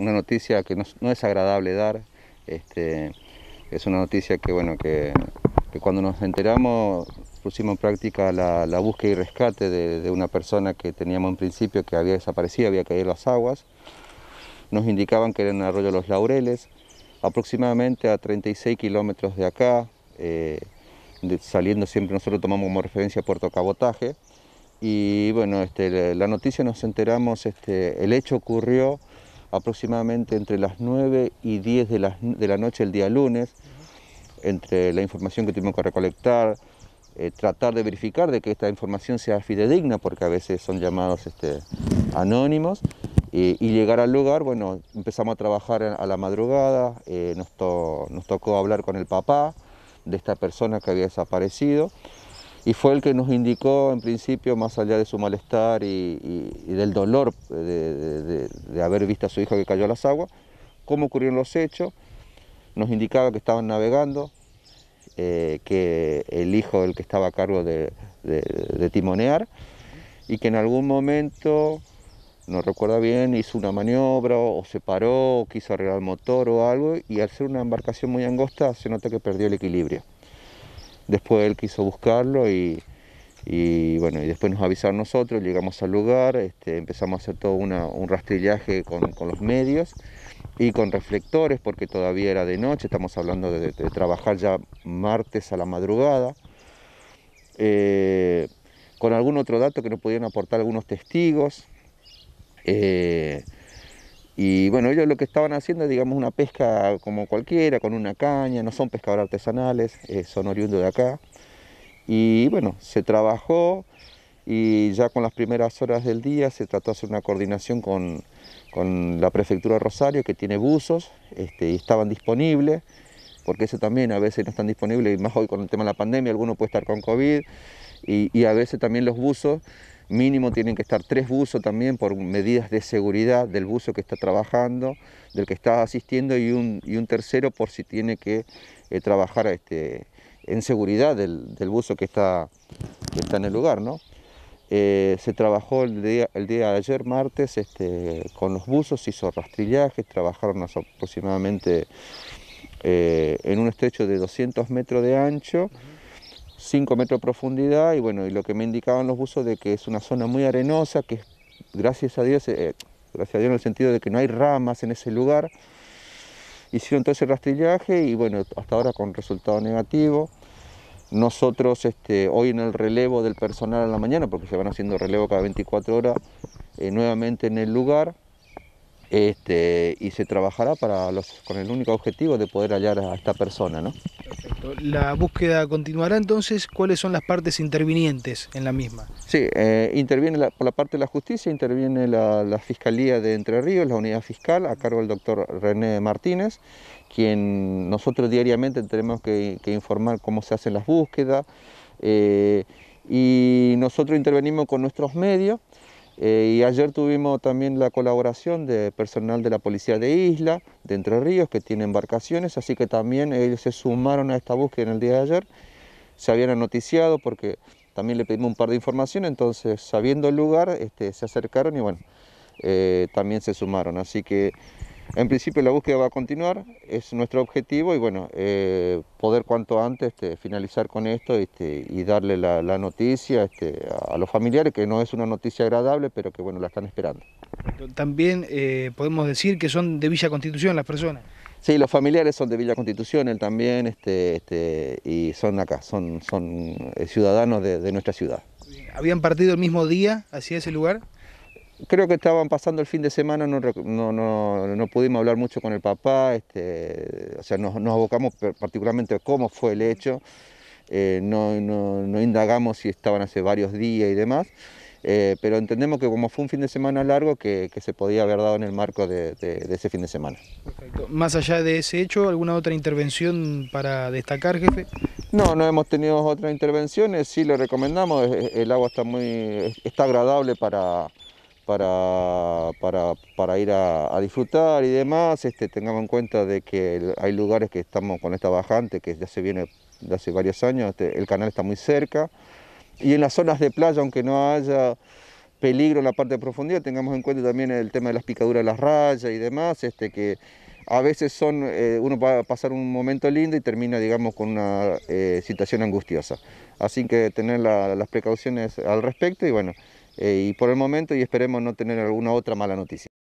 una noticia que no, es agradable dar, este, es una noticia que, bueno, que, que, cuando nos enteramos pusimos en práctica la, búsqueda y rescate de, una persona que teníamos en principio que había desaparecido, había caído en las aguas. Nos indicaban que era en Arroyo Los Laureles, aproximadamente a 36 kilómetros de acá, eh, saliendo siempre nosotros tomamos como referencia Puerto Cabotaje. Y bueno, este, la noticia nos enteramos, este, el hecho ocurrió aproximadamente entre las 9 y 10 de la, noche el día lunes, entre la información que tuvimos que recolectar, eh, tratar de verificar de que esta información sea fidedigna, porque a veces son llamados este, anónimos, y llegar al lugar, bueno, empezamos a trabajar a la madrugada, eh, nos, nos tocó hablar con el papá de esta persona que había desaparecido, y fue el que nos indicó en principio, más allá de su malestar y, del dolor de, haber visto a su hija que cayó a las aguas, cómo ocurrieron los hechos, nos indicaba que estaban navegando, eh, que el hijo el que estaba a cargo de, timonear y que en algún momento, no recuerda bien, hizo una maniobra o se paró, o quiso arreglar el motor o algo y al ser una embarcación muy angosta se nota que perdió el equilibrio. Después él quiso buscarlo y, bueno, y después nos avisaron nosotros, llegamos al lugar, este, empezamos a hacer todo un rastrillaje con, los medios y con reflectores porque todavía era de noche, estamos hablando de, trabajar ya martes a la madrugada. Eh, con algún otro dato que nos pudieron aportar algunos testigos. Eh, y bueno, ellos lo que estaban haciendo digamos, una pesca como cualquiera, con una caña, no son pescadores artesanales, eh, son oriundos de acá. Y bueno, se trabajó y ya con las primeras horas del día se trató de hacer una coordinación con, la Prefectura de Rosario, que tiene buzos, este, y estaban disponibles, porque eso también a veces no están disponibles, y más hoy con el tema de la pandemia, alguno puede estar con COVID, y, y a veces también los buzos Mínimo tienen que estar tres buzos también por medidas de seguridad del buzo que está trabajando, del que está asistiendo y un, tercero por si tiene que eh, trabajar este, en seguridad del, buzo que está, en el lugar. ¿no? Eh, se trabajó el día, de ayer, martes, este, con los buzos, hizo rastrillajes, trabajaron aproximadamente eh, en un estrecho de 200 metros de ancho. 5 metros de profundidad y bueno, y lo que me indicaban los buzos de que es una zona muy arenosa, que gracias a Dios, eh, gracias a Dios en el sentido de que no hay ramas en ese lugar. Hicieron todo ese rastrillaje y bueno, hasta ahora con resultado negativo. Nosotros este, hoy en el relevo del personal a la mañana, porque se van haciendo relevo cada 24 horas, eh, nuevamente en el lugar, este, y se trabajará para con el único objetivo de poder hallar a esta persona. La búsqueda continuará entonces, ¿cuáles son las partes intervinientes en la misma? Sí, eh, interviene por la parte de la justicia, interviene la, Fiscalía de Entre Ríos, la unidad fiscal, a cargo del doctor René Martínez, quien nosotros diariamente tenemos que, informar cómo se hacen las búsquedas, eh, y nosotros intervenimos con nuestros medios. Eh, y ayer tuvimos también la colaboración de personal de la Policía de Isla, de Entre Ríos, que tiene embarcaciones, así que también ellos se sumaron a esta búsqueda en el día de ayer. Se habían noticiado porque también le pedimos un par de información, entonces sabiendo el lugar este, se acercaron y bueno, eh, también se sumaron. Así que en principio la búsqueda va a continuar, es nuestro objetivo y bueno, eh, poder cuanto antes este, finalizar con esto este, y darle la, noticia este, a, los familiares, que no es una noticia agradable, pero que bueno, la están esperando. También eh, podemos decir que son de Villa Constitución las personas. Sí, los familiares son de Villa Constitución, él también, este, este, y son acá, son, son eh, ciudadanos de nuestra ciudad. ¿Habían partido el mismo día hacia ese lugar? creo que estaban pasando el fin de semana, no, pudimos hablar mucho con el papá, este, o sea, nos, abocamos particularmente a cómo fue el hecho, eh, no, indagamos si estaban hace varios días y demás, eh, pero entendemos que como fue un fin de semana largo, que, se podía haber dado en el marco de, ese fin de semana. Más allá de ese hecho, ¿alguna otra intervención para destacar, jefe? No, no hemos tenido otras intervenciones, sí lo recomendamos, e-, e-, el agua está muy, está agradable para para, para, ir a, disfrutar y demás. Este, tengamos en cuenta de que hay lugares que estamos con esta bajante que ya se viene de hace varios años, este, el canal está muy cerca. Y en las zonas de playa, aunque no haya peligro en la parte de profundidad, tengamos en cuenta también el tema de las picaduras, las rayas y demás, este, que a veces son, eh, uno va a pasar un momento lindo y termina, digamos, con una eh, situación angustiosa. Así que tener las precauciones al respecto y bueno. Eh, y por el momento y esperemos no tener alguna otra mala noticia.